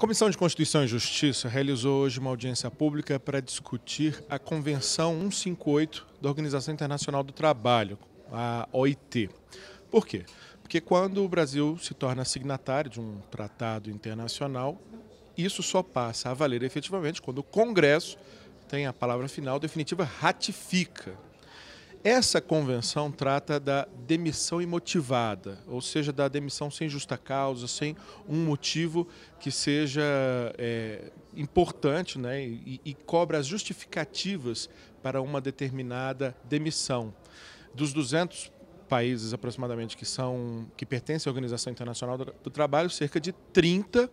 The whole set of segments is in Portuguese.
Comissão de Constituição e Justiça realizou hoje uma audiência pública para discutir a Convenção 158 da Organização Internacional do Trabalho, a OIT. Por quê? Porque quando o Brasil se torna signatário de um tratado internacional, isso só passa a valer efetivamente quando o Congresso tem a palavra final definitiva, ratifica essa convenção trata da demissão imotivada, ou seja, da demissão sem justa causa, sem um motivo que seja é, importante né, e, e cobra as justificativas para uma determinada demissão. Dos 200 países aproximadamente que são que pertencem à Organização Internacional do, Trabalho, cerca de 30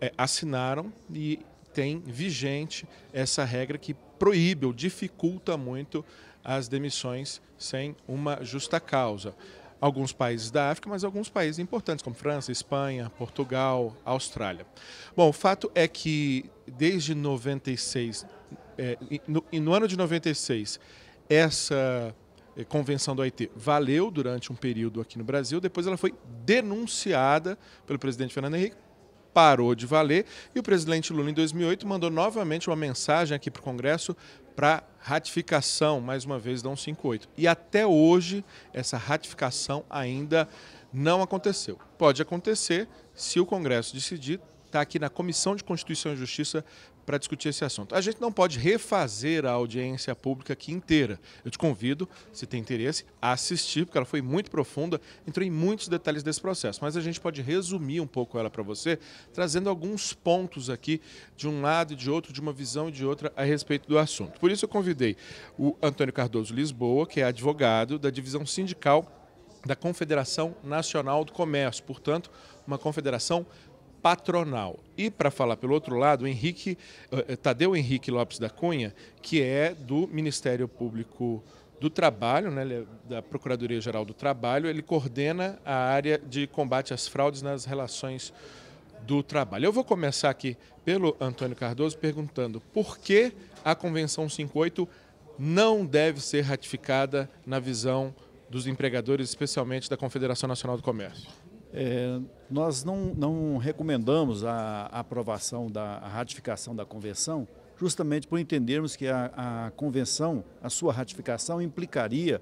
é, assinaram e tem vigente essa regra que proíbe ou dificulta muito as demissões sem uma justa causa. Alguns países da África, mas alguns países importantes, como França, Espanha, Portugal, Austrália. Bom, o fato é que desde 96, é, no, no ano de 96, essa é, convenção do OIT valeu durante um período aqui no Brasil, depois ela foi denunciada pelo presidente Fernando Henrique parou de valer e o presidente Lula, em 2008, mandou novamente uma mensagem aqui para o Congresso para ratificação, mais uma vez, da 158. E até hoje, essa ratificação ainda não aconteceu. Pode acontecer se o Congresso decidir está aqui na Comissão de Constituição e Justiça para discutir esse assunto. A gente não pode refazer a audiência pública aqui inteira. Eu te convido, se tem interesse, a assistir, porque ela foi muito profunda, entrou em muitos detalhes desse processo, mas a gente pode resumir um pouco ela para você, trazendo alguns pontos aqui de um lado e de outro, de uma visão e de outra a respeito do assunto. Por isso eu convidei o Antônio Cardoso Lisboa, que é advogado da divisão sindical da Confederação Nacional do Comércio, portanto, uma confederação patronal. E, para falar pelo outro lado, Henrique, eh, eh, Tadeu Henrique Lopes da Cunha, que é do Ministério Público do Trabalho, né, é da Procuradoria Geral do Trabalho, ele coordena a área de combate às fraudes nas relações do trabalho. Eu vou começar aqui pelo Antônio Cardoso perguntando por que a Convenção 58 não deve ser ratificada na visão dos empregadores, especialmente da Confederação Nacional do Comércio. É, nós não, não recomendamos a, aprovação da a ratificação da convenção, justamente por entendermos que a, a convenção, a sua ratificação, implicaria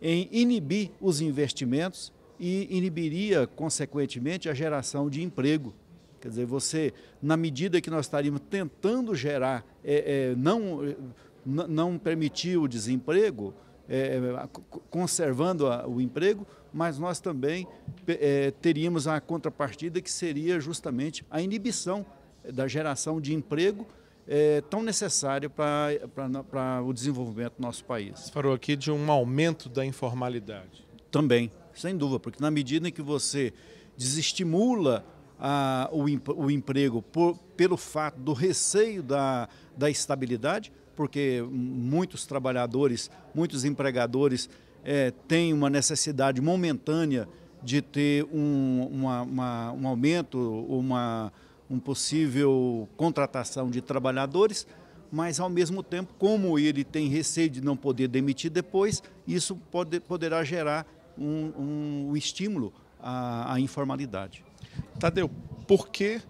em inibir os investimentos e inibiria, consequentemente, a geração de emprego. Quer dizer, você, na medida que nós estaríamos tentando gerar, é, é, não, não permitir o desemprego, é, é conservando a, o emprego, mas nós também é, teríamos a contrapartida que seria justamente a inibição é, da geração de emprego é, tão necessária para o desenvolvimento do nosso país. Você falou aqui de um aumento da informalidade. Também, sem dúvida, porque na medida em que você desestimula a, o, o, emprego por, pelo fato do receio da, da estabilidade, porque muitos trabalhadores, muitos empregadores é, têm uma necessidade momentânea de ter um, uma, uma, um aumento, uma um possível contratação de trabalhadores, mas ao mesmo tempo, como ele tem receio de não poder demitir depois, isso pode, poderá gerar um, um estímulo à, à, informalidade. Tadeu, por que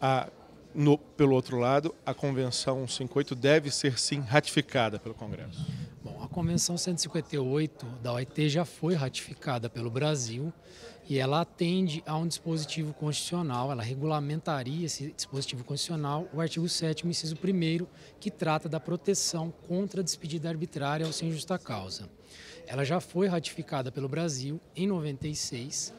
a no, pelo outro lado, a Convenção 58 deve ser sim ratificada pelo Congresso. Bom, a Convenção 158 da OIT já foi ratificada pelo Brasil e ela atende a um dispositivo constitucional, ela regulamentaria esse dispositivo constitucional, o artigo 7, inciso 1, que trata da proteção contra a despedida arbitrária ou sem justa causa. Ela já foi ratificada pelo Brasil em 96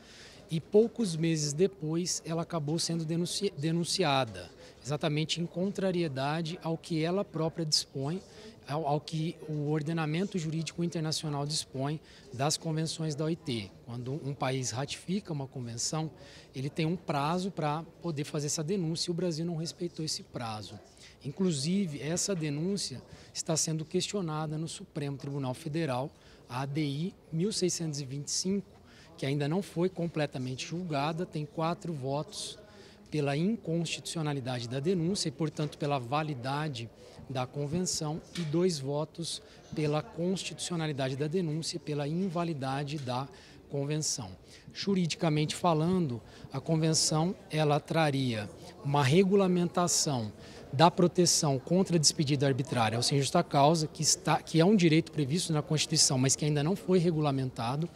e poucos meses depois ela acabou sendo denunci denunciada, exatamente em contrariedade ao que ela própria dispõe, ao, ao, que o ordenamento jurídico internacional dispõe das convenções da OIT. Quando um país ratifica uma convenção, ele tem um prazo para poder fazer essa denúncia e o Brasil não respeitou esse prazo. Inclusive, essa denúncia está sendo questionada no Supremo Tribunal Federal, a ADI 1625 que ainda não foi completamente julgada, tem quatro votos pela inconstitucionalidade da denúncia e, portanto, pela validade da convenção, e dois votos pela constitucionalidade da denúncia e pela invalidade da convenção. Juridicamente falando, a convenção ela traria uma regulamentação da proteção contra a despedida arbitrária ou sem justa causa, que, está, que é um direito previsto na Constituição, mas que ainda não foi regulamentado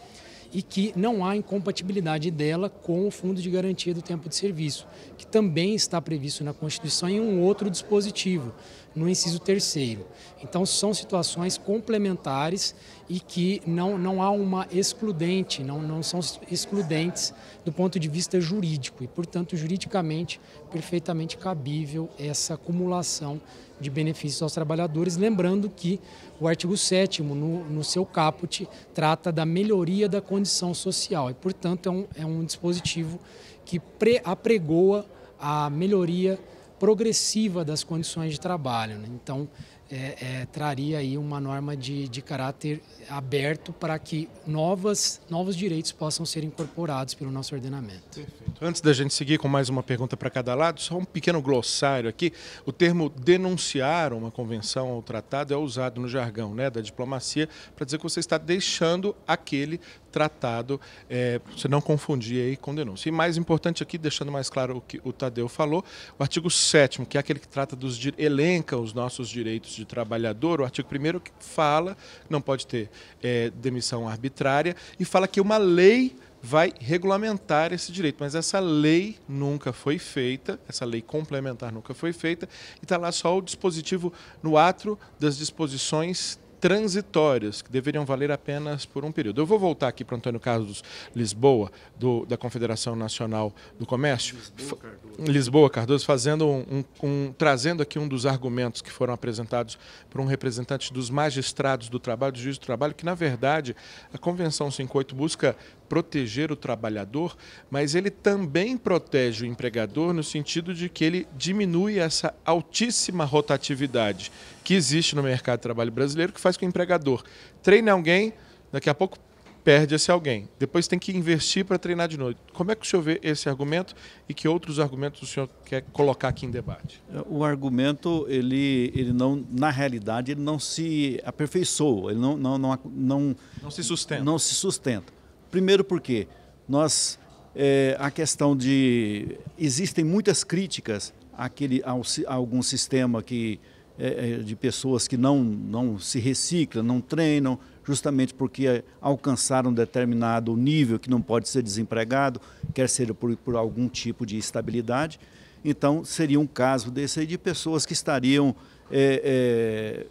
e que não há incompatibilidade dela com o Fundo de Garantia do Tempo de Serviço, que também está previsto na Constituição em um outro dispositivo, no inciso terceiro. Então são situações complementares e que não, não há uma excludente, não, não são excludentes do ponto de vista jurídico e, portanto, juridicamente perfeitamente cabível essa acumulação de benefícios aos trabalhadores, lembrando que o artigo 7 no, no seu caput trata da melhoria da condição social e, portanto, é um, é um dispositivo que pre, apregoa a melhoria progressiva das condições de trabalho. Né? Então, é, é, traria aí uma norma de, de caráter aberto para que novas, novos direitos possam ser incorporados pelo nosso ordenamento. Perfeito. Antes da gente seguir com mais uma pergunta para cada lado, só um pequeno glossário aqui. O termo denunciar uma convenção ou tratado é usado no jargão né, da diplomacia para dizer que você está deixando aquele tratado, é, você não confundir aí com denúncia. E mais importante aqui, deixando mais claro o que o Tadeu falou, o artigo 7 que é aquele que trata dos elenca os nossos direitos de trabalhador, o artigo 1 que fala não pode ter é, demissão arbitrária e fala que uma lei vai regulamentar esse direito, mas essa lei nunca foi feita, essa lei complementar nunca foi feita, e está lá só o dispositivo no ato das disposições transitórias que deveriam valer apenas por um período. Eu vou voltar aqui para Antônio Carlos Lisboa, do, da Confederação Nacional do Comércio. Lisboa Cardoso, Lisboa, Cardoso fazendo um, um, um, trazendo aqui um dos argumentos que foram apresentados por um representante dos magistrados do trabalho, do juiz do trabalho, que na verdade a Convenção 58 busca proteger o trabalhador, mas ele também protege o empregador no sentido de que ele diminui essa altíssima rotatividade que existe no mercado de trabalho brasileiro, que faz com que o empregador treine alguém, daqui a pouco perde esse alguém. Depois tem que investir para treinar de novo. Como é que o senhor vê esse argumento e que outros argumentos o senhor quer colocar aqui em debate? O argumento, ele, ele não, na realidade, ele não se aperfeiçoou, ele não, não, não, não, não se sustenta. Não se sustenta. Primeiro porque nós é, a questão de existem muitas críticas àquele, ao, a algum sistema que é, de pessoas que não, não se reciclam, não treinam, justamente porque alcançaram um determinado nível que não pode ser desempregado, quer ser por, por algum tipo de estabilidade. Então, seria um caso desse aí de pessoas que estariam é,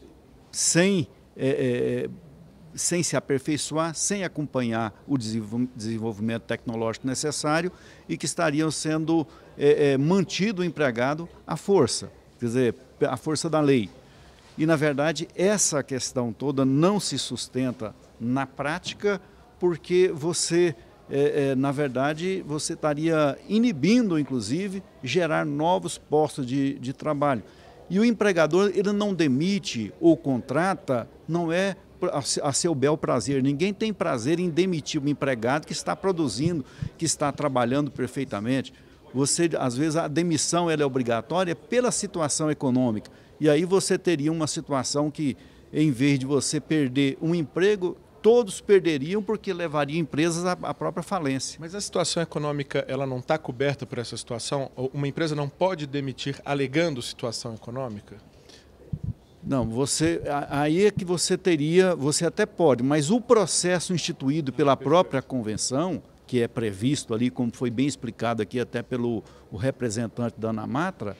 sem sem se aperfeiçoar, sem acompanhar o desenvolvimento tecnológico necessário e que estariam sendo é, é, mantido o empregado à força, quer dizer, à força da lei. E, na verdade, essa questão toda não se sustenta na prática, porque você, é, é, na verdade, você estaria inibindo, inclusive, gerar novos postos de, de trabalho. E o empregador, ele não demite ou contrata, não é a seu bel prazer. Ninguém tem prazer em demitir um empregado que está produzindo, que está trabalhando perfeitamente. Você, às vezes, a demissão ela é obrigatória pela situação econômica. E aí você teria uma situação que, em vez de você perder um emprego, todos perderiam porque levaria empresas à, própria falência. Mas a situação econômica ela não está coberta por essa situação? Uma empresa não pode demitir alegando situação econômica? Não, você aí é que você teria, você até pode, mas o processo instituído pela própria convenção, que é previsto ali, como foi bem explicado aqui até pelo o representante da Anamatra,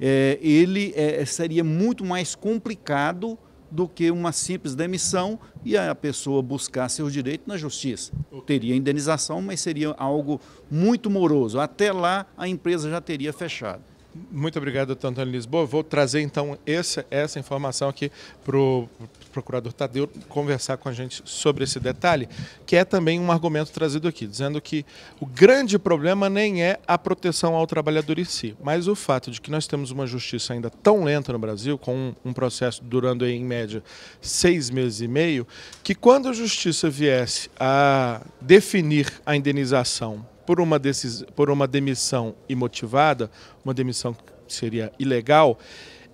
é, ele é, seria muito mais complicado do que uma simples demissão e a pessoa buscar seus direitos na justiça. Teria indenização, mas seria algo muito moroso. Até lá, a empresa já teria fechado. Muito obrigado, doutor Antônio Lisboa. Vou trazer então essa, essa informação aqui para o procurador Tadeu conversar com a gente sobre esse detalhe, que é também um argumento trazido aqui, dizendo que o grande problema nem é a proteção ao trabalhador em si, mas o fato de que nós temos uma justiça ainda tão lenta no Brasil, com um processo durando em média seis meses e meio, que quando a justiça viesse a definir a indenização por uma, decisão, por uma demissão imotivada, uma demissão que seria ilegal,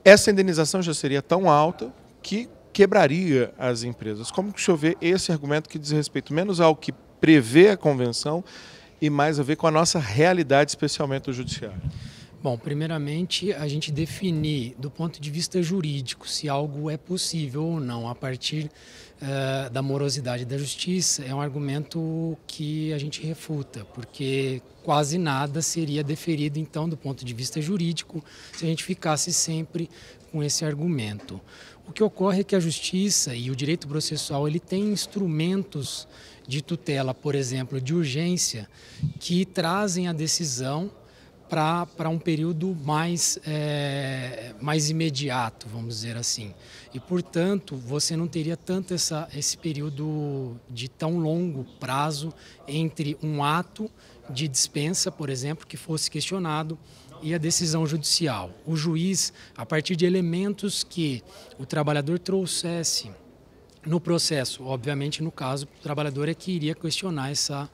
essa indenização já seria tão alta que quebraria as empresas. Como que o senhor vê esse argumento que diz respeito menos ao que prevê a convenção e mais a ver com a nossa realidade, especialmente o judiciário? Bom, primeiramente, a gente definir do ponto de vista jurídico se algo é possível ou não a partir uh, da morosidade da justiça é um argumento que a gente refuta, porque quase nada seria deferido, então, do ponto de vista jurídico, se a gente ficasse sempre com esse argumento. O que ocorre é que a justiça e o direito processual ele tem instrumentos de tutela, por exemplo, de urgência, que trazem a decisão para um período mais, é, mais imediato, vamos dizer assim. E, portanto, você não teria tanto essa, esse período de tão longo prazo entre um ato de dispensa, por exemplo, que fosse questionado, e a decisão judicial. O juiz, a partir de elementos que o trabalhador trouxesse no processo, obviamente, no caso, o trabalhador é que iria questionar essa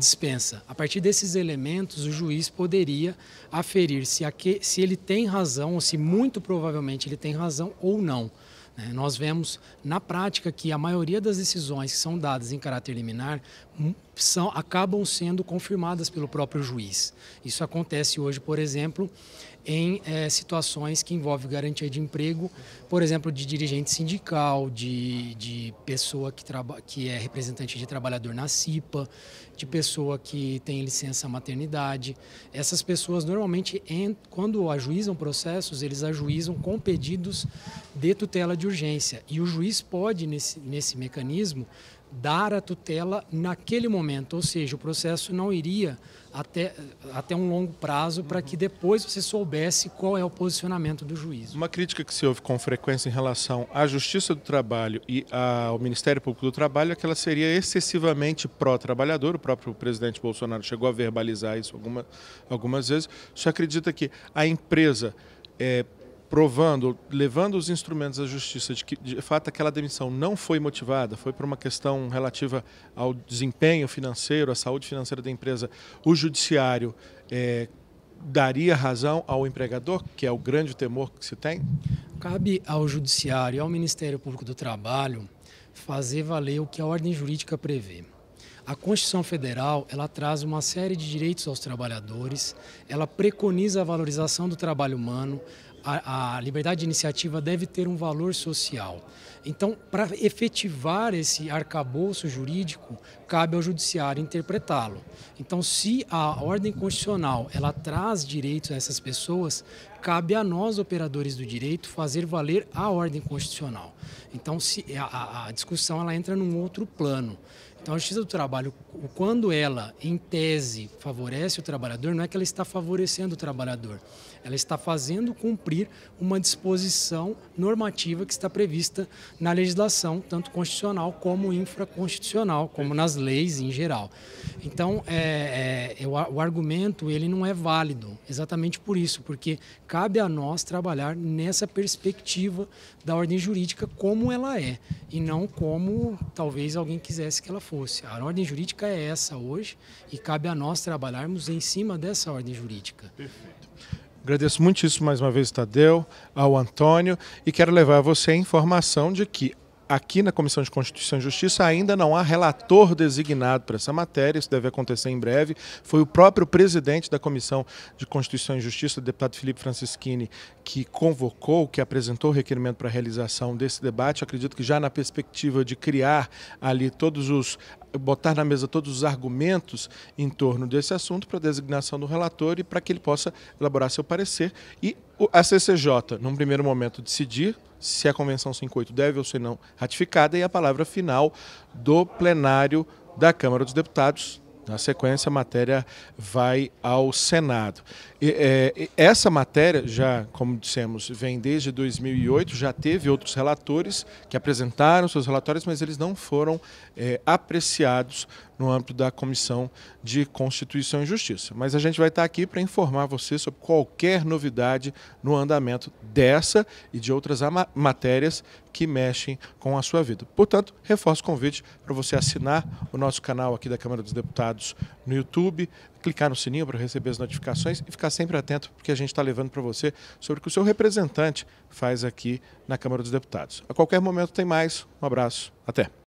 dispensa. A partir desses elementos, o juiz poderia aferir se, se ele tem razão ou se muito provavelmente ele tem razão ou não. Né? Nós vemos na prática que a maioria das decisões que são dadas em caráter liminar hum, são, acabam sendo confirmadas pelo próprio juiz. Isso acontece hoje, por exemplo, em é, situações que envolvem garantia de emprego, por exemplo, de dirigente sindical, de, de pessoa que, traba, que é representante de trabalhador na CIPA, de pessoa que tem licença maternidade. Essas pessoas normalmente, em, quando ajuizam processos, eles ajuizam com pedidos de tutela de urgência. E o juiz pode, nesse, nesse mecanismo, dar a tutela naquele momento, ou seja, o processo não iria até, até um longo prazo para que depois você soubesse qual é o posicionamento do juízo. Uma crítica que se ouve com frequência em relação à Justiça do Trabalho e ao Ministério Público do Trabalho é que ela seria excessivamente pró-trabalhador, o próprio presidente Bolsonaro chegou a verbalizar isso alguma, algumas vezes. Você acredita que a empresa é, provando, levando os instrumentos à justiça de que, de fato, aquela demissão não foi motivada, foi por uma questão relativa ao desempenho financeiro, à saúde financeira da empresa, o judiciário é, daria razão ao empregador, que é o grande temor que se tem? Cabe ao Judiciário e ao Ministério Público do Trabalho fazer valer o que a ordem jurídica prevê. A Constituição Federal, ela traz uma série de direitos aos trabalhadores, ela preconiza a valorização do trabalho humano, a, a, liberdade de iniciativa deve ter um valor social. Então, para efetivar esse arcabouço jurídico, cabe ao judiciário interpretá-lo. Então, se a ordem constitucional ela traz direitos a essas pessoas, cabe a nós, operadores do direito, fazer valer a ordem constitucional. Então, se a, a discussão ela entra num outro plano. Então, a Justiça do Trabalho, quando ela, em tese, favorece o trabalhador, não é que ela está favorecendo o trabalhador, ela está fazendo cumprir uma disposição normativa que está prevista na legislação, tanto constitucional como infraconstitucional, como nas leis em geral. Então, é, é, o, o argumento ele não é válido, exatamente por isso, porque cabe a nós trabalhar nessa perspectiva da ordem jurídica como ela é e não como talvez alguém quisesse que ela fosse. A ordem jurídica é essa hoje e cabe a nós trabalharmos em cima dessa ordem jurídica. Perfeito. Agradeço muitíssimo mais uma vez, Tadeu, ao Antônio, e quero levar a você a informação de que aqui na Comissão de Constituição e Justiça ainda não há relator designado para essa matéria, isso deve acontecer em breve. Foi o próprio presidente da Comissão de Constituição e Justiça, o deputado Felipe Francischini, que convocou, que apresentou o requerimento para a realização desse debate. acredito que já na perspectiva de criar ali todos os botar na mesa todos os argumentos em torno desse assunto para a designação do relator e para que ele possa elaborar seu parecer e a CCJ, num primeiro momento, decidir se a Convenção 58 deve ou se não ratificada e a palavra final do plenário da Câmara dos Deputados. Na sequência, a matéria vai ao Senado. E, é, essa matéria, já, como dissemos, vem desde 2008, já teve outros relatores que apresentaram seus relatórios, mas eles não foram é, apreciados no âmbito da Comissão de Constituição e Justiça. Mas a gente vai estar aqui para informar você sobre qualquer novidade no andamento dessa e de outras matérias que mexem com a sua vida. Portanto, reforço o convite para você assinar o nosso canal aqui da Câmara dos Deputados no YouTube, clicar no sininho para receber as notificações e ficar sempre atento porque a gente está levando para você sobre o que o seu representante faz aqui na Câmara dos Deputados. A qualquer momento tem mais. Um abraço. Até.